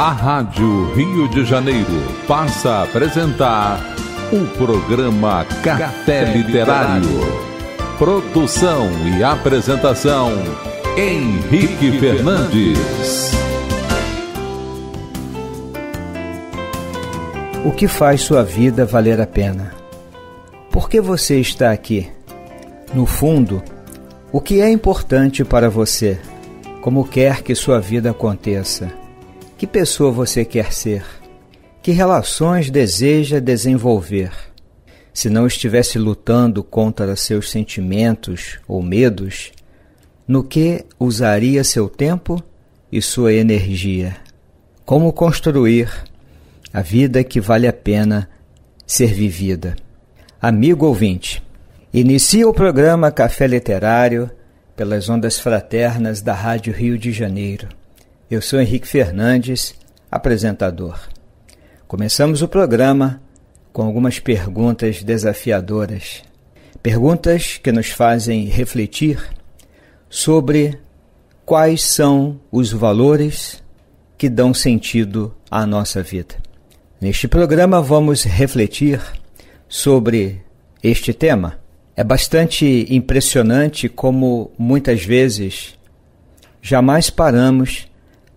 A Rádio Rio de Janeiro passa a apresentar o programa Café Literário. Produção e apresentação Henrique Fernandes. O que faz sua vida valer a pena? Por que você está aqui? No fundo, o que é importante para você, como quer que sua vida aconteça? Que pessoa você quer ser? Que relações deseja desenvolver? Se não estivesse lutando contra seus sentimentos ou medos, no que usaria seu tempo e sua energia? Como construir a vida que vale a pena ser vivida? Amigo ouvinte, inicia o programa Café Literário pelas ondas fraternas da Rádio Rio de Janeiro eu sou Henrique Fernandes, apresentador. Começamos o programa com algumas perguntas desafiadoras. Perguntas que nos fazem refletir sobre quais são os valores que dão sentido à nossa vida. Neste programa vamos refletir sobre este tema. É bastante impressionante como muitas vezes jamais paramos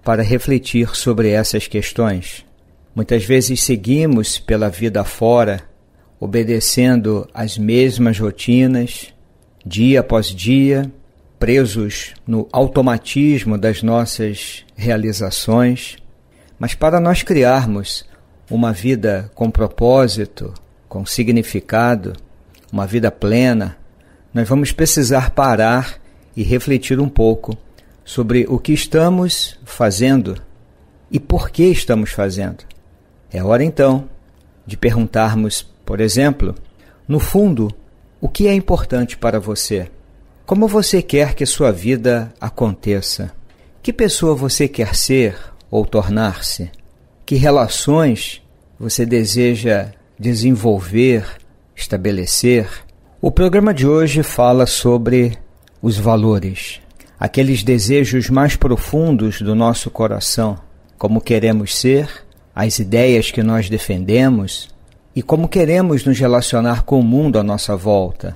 para refletir sobre essas questões. Muitas vezes seguimos pela vida fora, obedecendo às mesmas rotinas, dia após dia, presos no automatismo das nossas realizações. Mas para nós criarmos uma vida com propósito, com significado, uma vida plena, nós vamos precisar parar e refletir um pouco sobre o que estamos fazendo e por que estamos fazendo. É hora então de perguntarmos, por exemplo, no fundo, o que é importante para você? Como você quer que sua vida aconteça? Que pessoa você quer ser ou tornar-se? Que relações você deseja desenvolver, estabelecer? O programa de hoje fala sobre os valores aqueles desejos mais profundos do nosso coração, como queremos ser, as ideias que nós defendemos e como queremos nos relacionar com o mundo à nossa volta.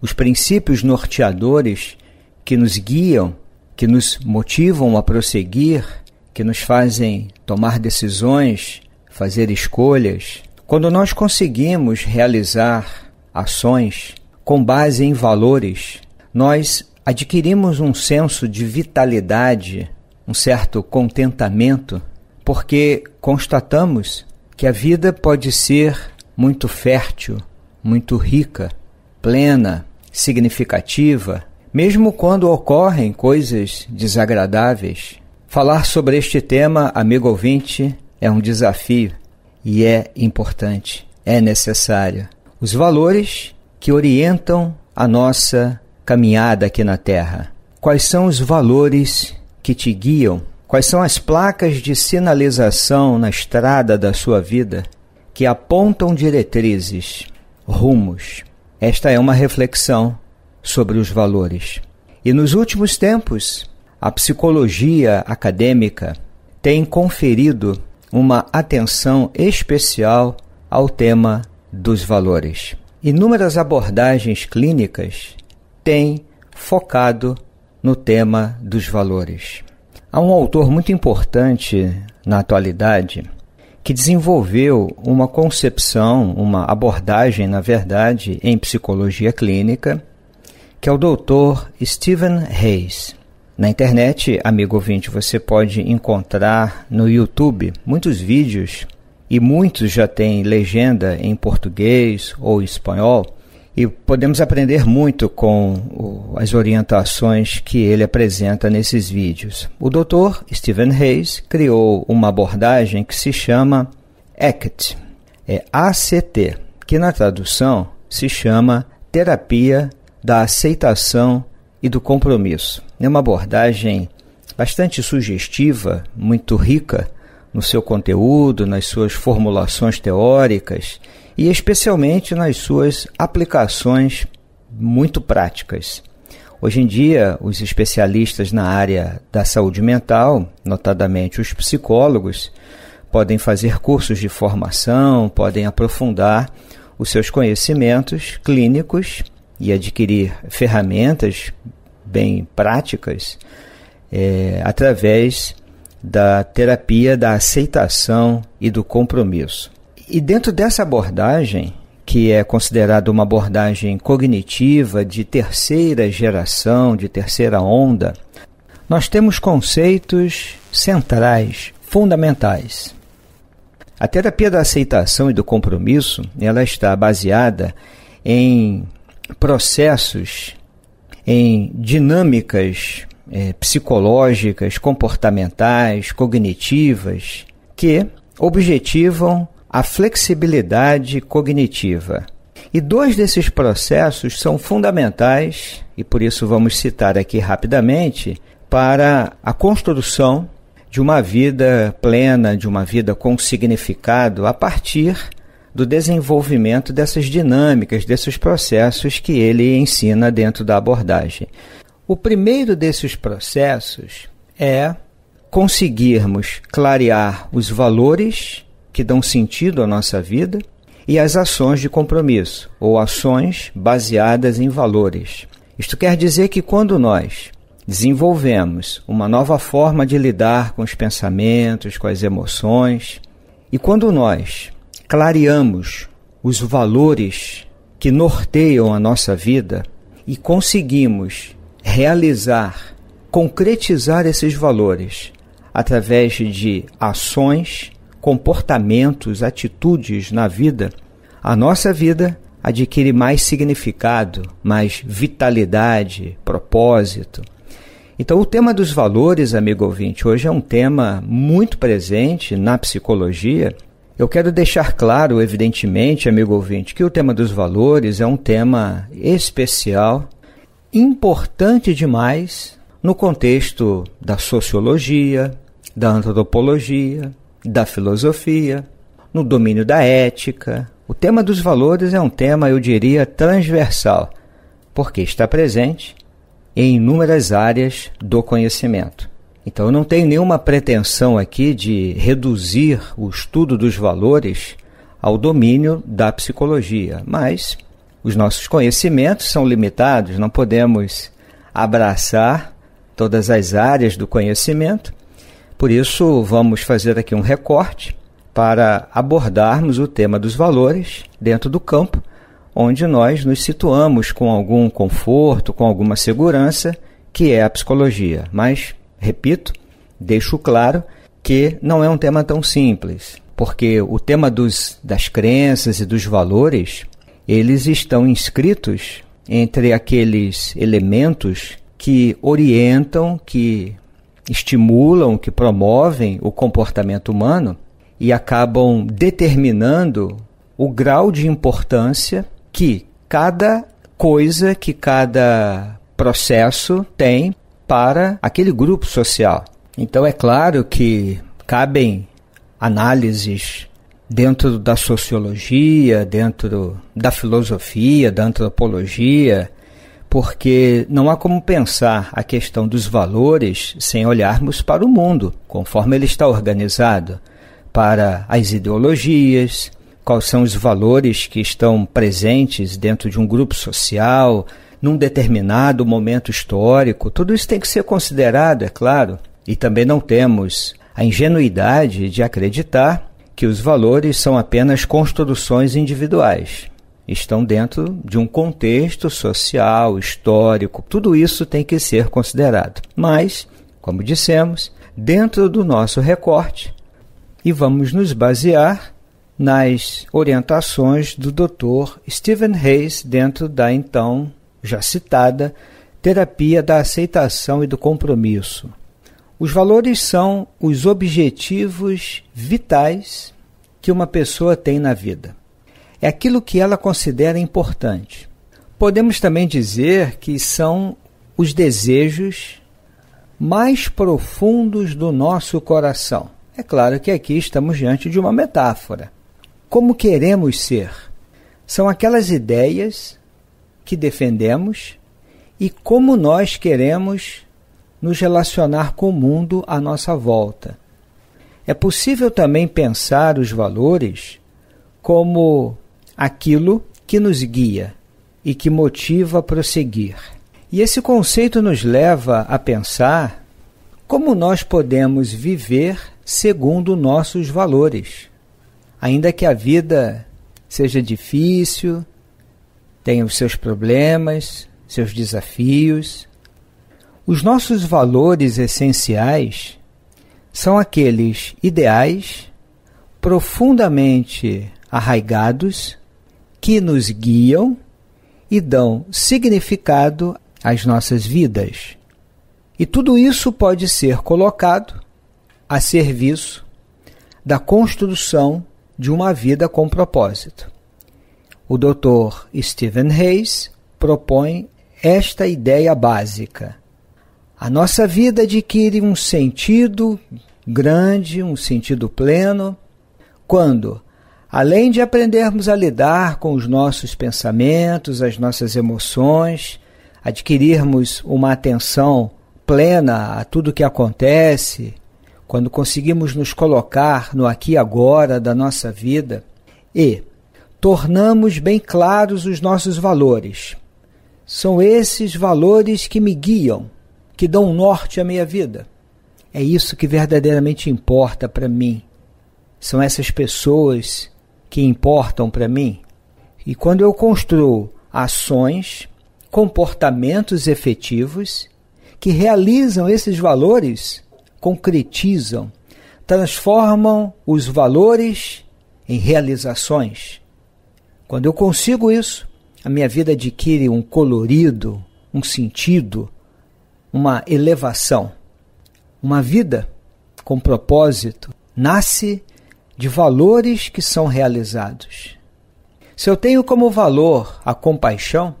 Os princípios norteadores que nos guiam, que nos motivam a prosseguir, que nos fazem tomar decisões, fazer escolhas. Quando nós conseguimos realizar ações com base em valores, nós adquirimos um senso de vitalidade, um certo contentamento, porque constatamos que a vida pode ser muito fértil, muito rica, plena, significativa, mesmo quando ocorrem coisas desagradáveis. Falar sobre este tema, amigo ouvinte, é um desafio e é importante, é necessário. Os valores que orientam a nossa caminhada aqui na Terra? Quais são os valores que te guiam? Quais são as placas de sinalização na estrada da sua vida que apontam diretrizes, rumos? Esta é uma reflexão sobre os valores. E nos últimos tempos, a psicologia acadêmica tem conferido uma atenção especial ao tema dos valores. Inúmeras abordagens clínicas tem focado no tema dos valores. Há um autor muito importante na atualidade que desenvolveu uma concepção, uma abordagem, na verdade, em psicologia clínica, que é o doutor Stephen Hayes. Na internet, amigo ouvinte, você pode encontrar no YouTube muitos vídeos e muitos já têm legenda em português ou espanhol e podemos aprender muito com as orientações que ele apresenta nesses vídeos. O doutor Stephen Hayes criou uma abordagem que se chama ACT, é ACT, que na tradução se chama Terapia da Aceitação e do Compromisso. É uma abordagem bastante sugestiva, muito rica no seu conteúdo, nas suas formulações teóricas e especialmente nas suas aplicações muito práticas. Hoje em dia, os especialistas na área da saúde mental, notadamente os psicólogos, podem fazer cursos de formação, podem aprofundar os seus conhecimentos clínicos e adquirir ferramentas bem práticas é, através da terapia da aceitação e do compromisso. E dentro dessa abordagem, que é considerada uma abordagem cognitiva de terceira geração, de terceira onda, nós temos conceitos centrais, fundamentais. A terapia da aceitação e do compromisso, ela está baseada em processos, em dinâmicas é, psicológicas, comportamentais, cognitivas, que objetivam a flexibilidade cognitiva. E dois desses processos são fundamentais, e por isso vamos citar aqui rapidamente, para a construção de uma vida plena, de uma vida com significado, a partir do desenvolvimento dessas dinâmicas, desses processos que ele ensina dentro da abordagem. O primeiro desses processos é conseguirmos clarear os valores que dão sentido à nossa vida, e as ações de compromisso, ou ações baseadas em valores. Isto quer dizer que quando nós desenvolvemos uma nova forma de lidar com os pensamentos, com as emoções, e quando nós clareamos os valores que norteiam a nossa vida e conseguimos realizar, concretizar esses valores através de ações comportamentos, atitudes na vida, a nossa vida adquire mais significado, mais vitalidade, propósito. Então, o tema dos valores, amigo ouvinte, hoje é um tema muito presente na psicologia. Eu quero deixar claro, evidentemente, amigo ouvinte, que o tema dos valores é um tema especial, importante demais no contexto da sociologia, da antropologia, da filosofia, no domínio da ética. O tema dos valores é um tema, eu diria, transversal, porque está presente em inúmeras áreas do conhecimento. Então, eu não tenho nenhuma pretensão aqui de reduzir o estudo dos valores ao domínio da psicologia, mas os nossos conhecimentos são limitados, não podemos abraçar todas as áreas do conhecimento por isso, vamos fazer aqui um recorte para abordarmos o tema dos valores dentro do campo, onde nós nos situamos com algum conforto, com alguma segurança, que é a psicologia. Mas, repito, deixo claro que não é um tema tão simples, porque o tema dos, das crenças e dos valores, eles estão inscritos entre aqueles elementos que orientam, que estimulam, que promovem o comportamento humano e acabam determinando o grau de importância que cada coisa, que cada processo tem para aquele grupo social. Então é claro que cabem análises dentro da sociologia, dentro da filosofia, da antropologia, porque não há como pensar a questão dos valores sem olharmos para o mundo, conforme ele está organizado, para as ideologias, quais são os valores que estão presentes dentro de um grupo social, num determinado momento histórico. Tudo isso tem que ser considerado, é claro, e também não temos a ingenuidade de acreditar que os valores são apenas construções individuais estão dentro de um contexto social, histórico, tudo isso tem que ser considerado. Mas, como dissemos, dentro do nosso recorte, e vamos nos basear nas orientações do Dr. Stephen Hayes dentro da então já citada terapia da aceitação e do compromisso. Os valores são os objetivos vitais que uma pessoa tem na vida é aquilo que ela considera importante. Podemos também dizer que são os desejos mais profundos do nosso coração. É claro que aqui estamos diante de uma metáfora. Como queremos ser? São aquelas ideias que defendemos e como nós queremos nos relacionar com o mundo à nossa volta. É possível também pensar os valores como aquilo que nos guia e que motiva a prosseguir. E esse conceito nos leva a pensar como nós podemos viver segundo nossos valores. Ainda que a vida seja difícil, tenha os seus problemas, seus desafios, os nossos valores essenciais são aqueles ideais profundamente arraigados que nos guiam e dão significado às nossas vidas. E tudo isso pode ser colocado a serviço da construção de uma vida com propósito. O Dr. Stephen Hayes propõe esta ideia básica. A nossa vida adquire um sentido grande, um sentido pleno, quando Além de aprendermos a lidar com os nossos pensamentos, as nossas emoções, adquirirmos uma atenção plena a tudo que acontece, quando conseguimos nos colocar no aqui e agora da nossa vida e tornamos bem claros os nossos valores. São esses valores que me guiam, que dão norte à minha vida. É isso que verdadeiramente importa para mim. São essas pessoas que importam para mim. E quando eu construo ações, comportamentos efetivos que realizam esses valores, concretizam, transformam os valores em realizações. Quando eu consigo isso, a minha vida adquire um colorido, um sentido, uma elevação. Uma vida com propósito nasce de valores que são realizados. Se eu tenho como valor a compaixão,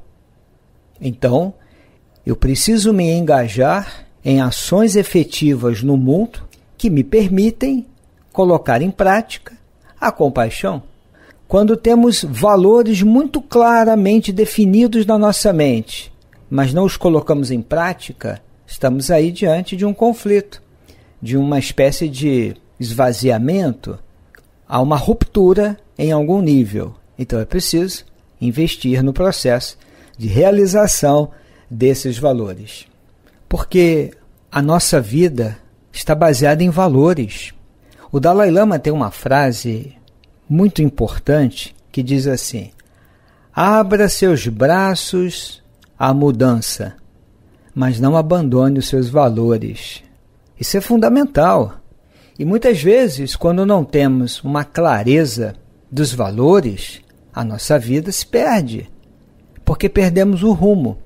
então eu preciso me engajar em ações efetivas no mundo que me permitem colocar em prática a compaixão. Quando temos valores muito claramente definidos na nossa mente, mas não os colocamos em prática, estamos aí diante de um conflito, de uma espécie de esvaziamento há uma ruptura em algum nível. Então é preciso investir no processo de realização desses valores. Porque a nossa vida está baseada em valores. O Dalai Lama tem uma frase muito importante que diz assim: Abra seus braços à mudança, mas não abandone os seus valores. Isso é fundamental. E muitas vezes, quando não temos uma clareza dos valores, a nossa vida se perde, porque perdemos o rumo.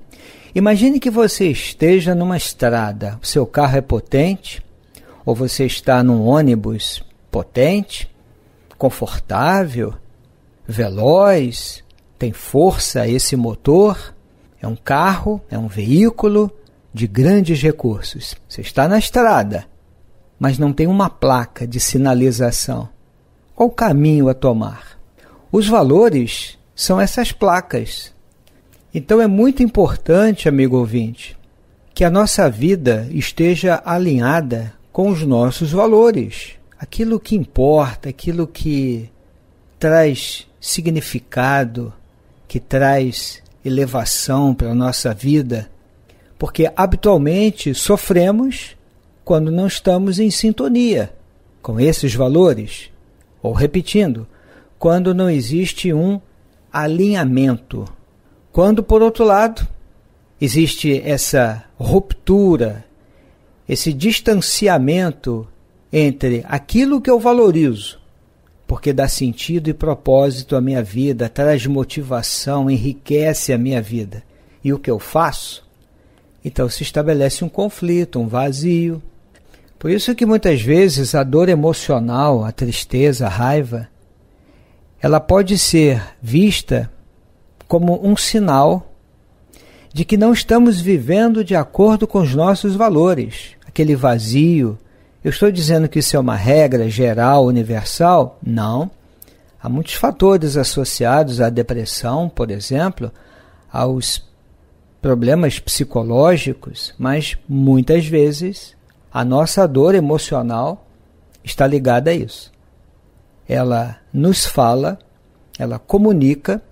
Imagine que você esteja numa estrada, o seu carro é potente, ou você está num ônibus potente, confortável, veloz, tem força esse motor, é um carro, é um veículo de grandes recursos. Você está na estrada mas não tem uma placa de sinalização. Qual o caminho a tomar? Os valores são essas placas. Então é muito importante, amigo ouvinte, que a nossa vida esteja alinhada com os nossos valores, aquilo que importa, aquilo que traz significado, que traz elevação para a nossa vida, porque habitualmente sofremos quando não estamos em sintonia com esses valores, ou repetindo, quando não existe um alinhamento. Quando, por outro lado, existe essa ruptura, esse distanciamento entre aquilo que eu valorizo, porque dá sentido e propósito à minha vida, traz motivação, enriquece a minha vida, e o que eu faço, então se estabelece um conflito, um vazio, por isso que muitas vezes a dor emocional, a tristeza, a raiva, ela pode ser vista como um sinal de que não estamos vivendo de acordo com os nossos valores, aquele vazio. Eu estou dizendo que isso é uma regra geral, universal? Não. Há muitos fatores associados à depressão, por exemplo, aos problemas psicológicos, mas muitas vezes a nossa dor emocional está ligada a isso. Ela nos fala, ela comunica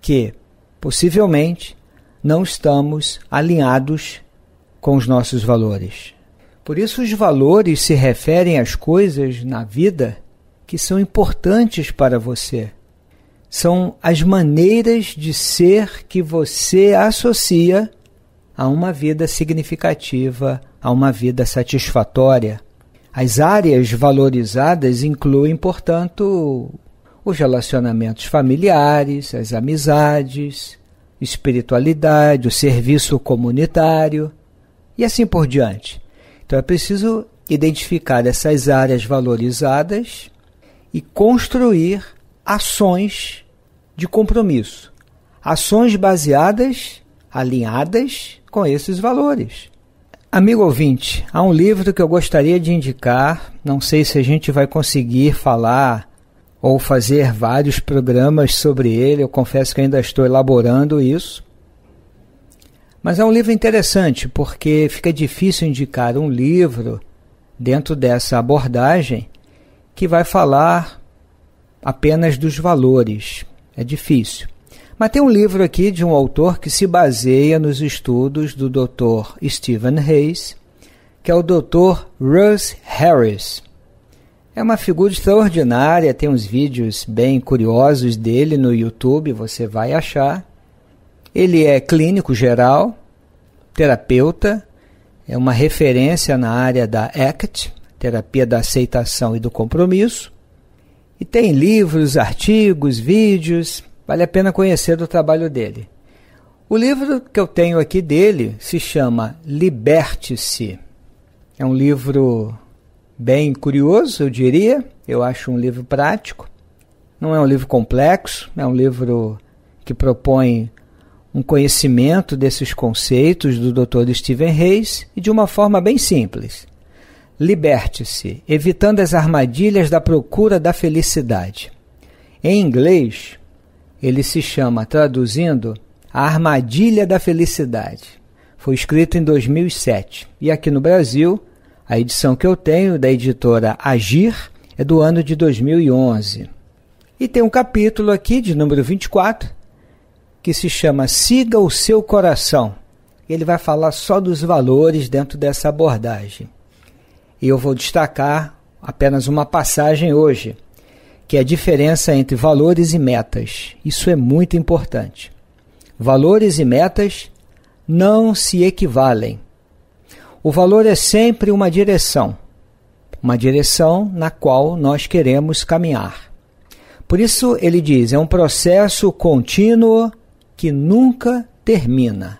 que possivelmente não estamos alinhados com os nossos valores. Por isso, os valores se referem às coisas na vida que são importantes para você. São as maneiras de ser que você associa a uma vida significativa, a uma vida satisfatória. As áreas valorizadas incluem, portanto, os relacionamentos familiares, as amizades, espiritualidade, o serviço comunitário e assim por diante. Então é preciso identificar essas áreas valorizadas e construir ações de compromisso, ações baseadas, alinhadas com esses valores. Amigo ouvinte, há um livro que eu gostaria de indicar, não sei se a gente vai conseguir falar ou fazer vários programas sobre ele, eu confesso que ainda estou elaborando isso. Mas é um livro interessante, porque fica difícil indicar um livro dentro dessa abordagem que vai falar apenas dos valores. É difícil. Mas tem um livro aqui de um autor que se baseia nos estudos do Dr. Stephen Hayes, que é o Dr. Russ Harris. É uma figura extraordinária, tem uns vídeos bem curiosos dele no YouTube, você vai achar. Ele é clínico geral, terapeuta, é uma referência na área da ACT, terapia da aceitação e do compromisso. E tem livros, artigos, vídeos Vale a pena conhecer o trabalho dele. O livro que eu tenho aqui dele se chama Liberte-se. É um livro bem curioso, eu diria. Eu acho um livro prático. Não é um livro complexo, é um livro que propõe um conhecimento desses conceitos do Dr. Stephen Hayes e de uma forma bem simples. Liberte-se, evitando as armadilhas da procura da felicidade. Em inglês, ele se chama, traduzindo, A Armadilha da Felicidade. Foi escrito em 2007 e aqui no Brasil, a edição que eu tenho da editora Agir é do ano de 2011. E tem um capítulo aqui de número 24 que se chama Siga o seu coração. Ele vai falar só dos valores dentro dessa abordagem. E eu vou destacar apenas uma passagem hoje, que é a diferença entre valores e metas. Isso é muito importante. Valores e metas não se equivalem. O valor é sempre uma direção, uma direção na qual nós queremos caminhar. Por isso, ele diz: é um processo contínuo que nunca termina.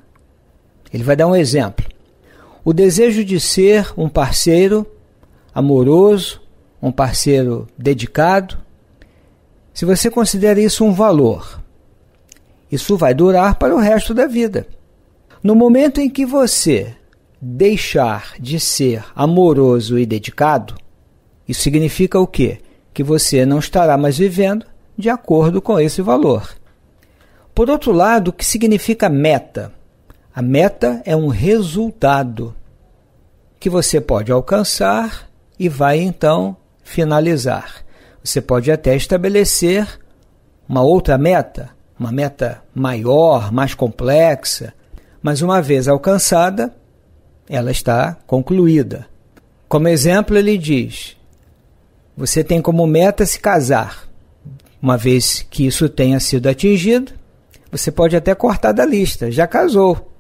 Ele vai dar um exemplo. O desejo de ser um parceiro amoroso, um parceiro dedicado, se você considera isso um valor, isso vai durar para o resto da vida. No momento em que você deixar de ser amoroso e dedicado, isso significa o quê? Que você não estará mais vivendo de acordo com esse valor. Por outro lado, o que significa meta? A meta é um resultado que você pode alcançar e vai então finalizar. Você pode até estabelecer uma outra meta, uma meta maior, mais complexa, mas uma vez alcançada, ela está concluída. Como exemplo, ele diz: você tem como meta se casar. Uma vez que isso tenha sido atingido, você pode até cortar da lista, já casou.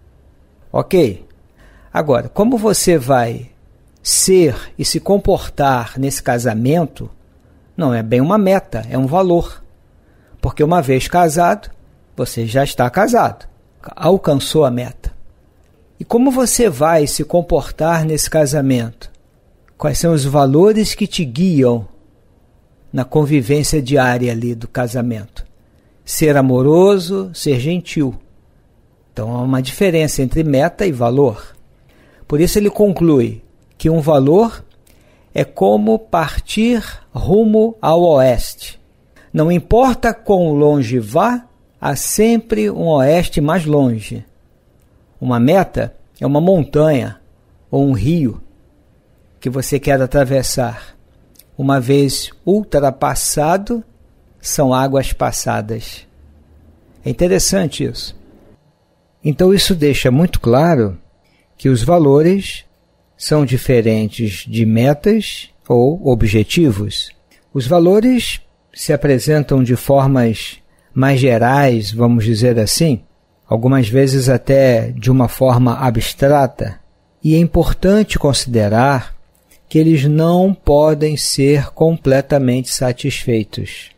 Ok. Agora, como você vai ser e se comportar nesse casamento não é bem uma meta, é um valor. Porque uma vez casado, você já está casado, alcançou a meta. E como você vai se comportar nesse casamento? Quais são os valores que te guiam na convivência diária ali do casamento? Ser amoroso, ser gentil. Então há uma diferença entre meta e valor. Por isso ele conclui que um valor é como partir rumo ao oeste. Não importa quão longe vá, há sempre um oeste mais longe. Uma meta é uma montanha ou um rio que você quer atravessar. Uma vez ultrapassado, são águas passadas. É interessante isso. Então, isso deixa muito claro que os valores são diferentes de metas ou objetivos. Os valores se apresentam de formas mais gerais, vamos dizer assim, algumas vezes até de uma forma abstrata, e é importante considerar que eles não podem ser completamente satisfeitos,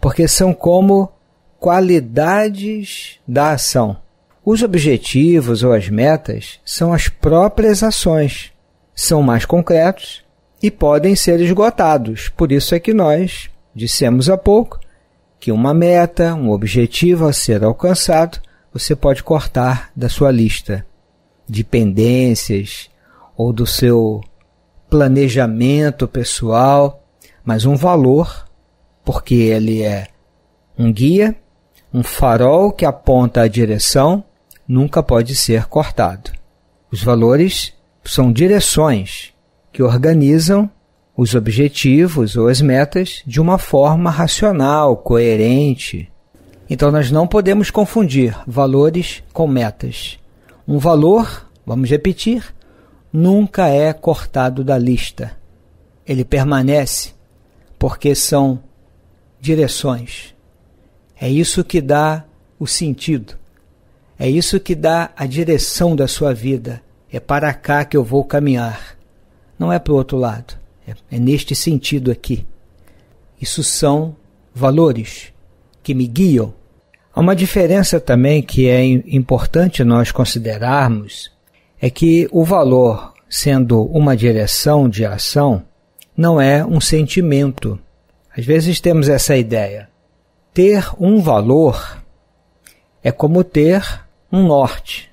porque são como qualidades da ação. Os objetivos ou as metas são as próprias ações, são mais concretos e podem ser esgotados. Por isso é que nós dissemos há pouco que uma meta, um objetivo a ser alcançado, você pode cortar da sua lista de pendências ou do seu planejamento pessoal, mas um valor, porque ele é um guia, um farol que aponta a direção, nunca pode ser cortado. Os valores são direções que organizam os objetivos ou as metas de uma forma racional, coerente. Então nós não podemos confundir valores com metas. Um valor, vamos repetir, nunca é cortado da lista. Ele permanece porque são direções. É isso que dá o sentido. É isso que dá a direção da sua vida é para cá que eu vou caminhar. Não é para o outro lado. É, é neste sentido aqui. Isso são valores que me guiam. Há uma diferença também que é importante nós considerarmos é que o valor, sendo uma direção de ação, não é um sentimento. Às vezes temos essa ideia. Ter um valor é como ter um norte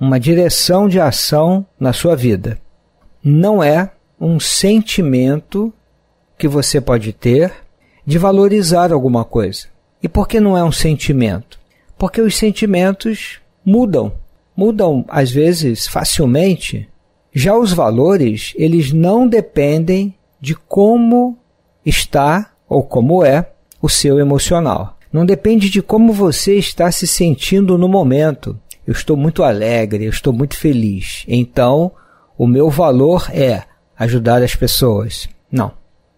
uma direção de ação na sua vida. Não é um sentimento que você pode ter de valorizar alguma coisa. E por que não é um sentimento? Porque os sentimentos mudam, mudam às vezes facilmente. Já os valores, eles não dependem de como está ou como é o seu emocional. Não depende de como você está se sentindo no momento eu estou muito alegre, eu estou muito feliz. Então, o meu valor é ajudar as pessoas. Não.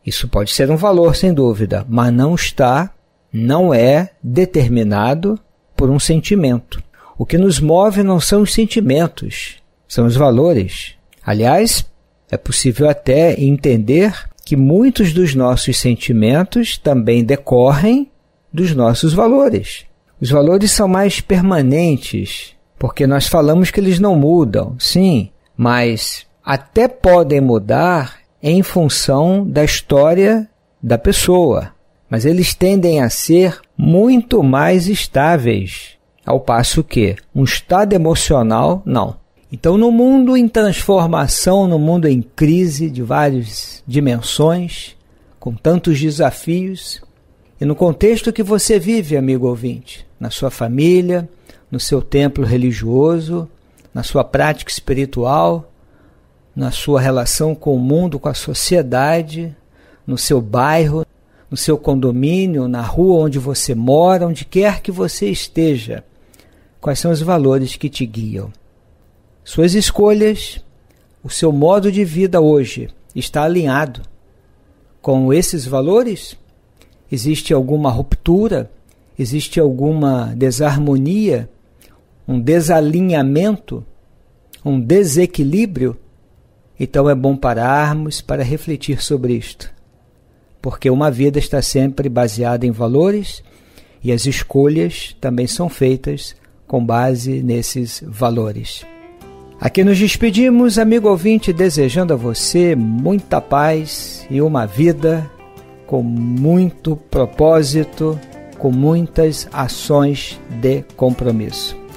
Isso pode ser um valor, sem dúvida, mas não está, não é determinado por um sentimento. O que nos move não são os sentimentos, são os valores. Aliás, é possível até entender que muitos dos nossos sentimentos também decorrem dos nossos valores. Os valores são mais permanentes porque nós falamos que eles não mudam, sim, mas até podem mudar em função da história da pessoa, mas eles tendem a ser muito mais estáveis, ao passo que um estado emocional não. Então, no mundo em transformação, no mundo em crise de várias dimensões, com tantos desafios, e no contexto que você vive, amigo ouvinte, na sua família, no seu templo religioso, na sua prática espiritual, na sua relação com o mundo, com a sociedade, no seu bairro, no seu condomínio, na rua onde você mora, onde quer que você esteja. Quais são os valores que te guiam? Suas escolhas, o seu modo de vida hoje está alinhado com esses valores? Existe alguma ruptura? Existe alguma desarmonia? um desalinhamento, um desequilíbrio, então é bom pararmos para refletir sobre isto. Porque uma vida está sempre baseada em valores e as escolhas também são feitas com base nesses valores. Aqui nos despedimos, amigo ouvinte, desejando a você muita paz e uma vida com muito propósito, com muitas ações de compromisso.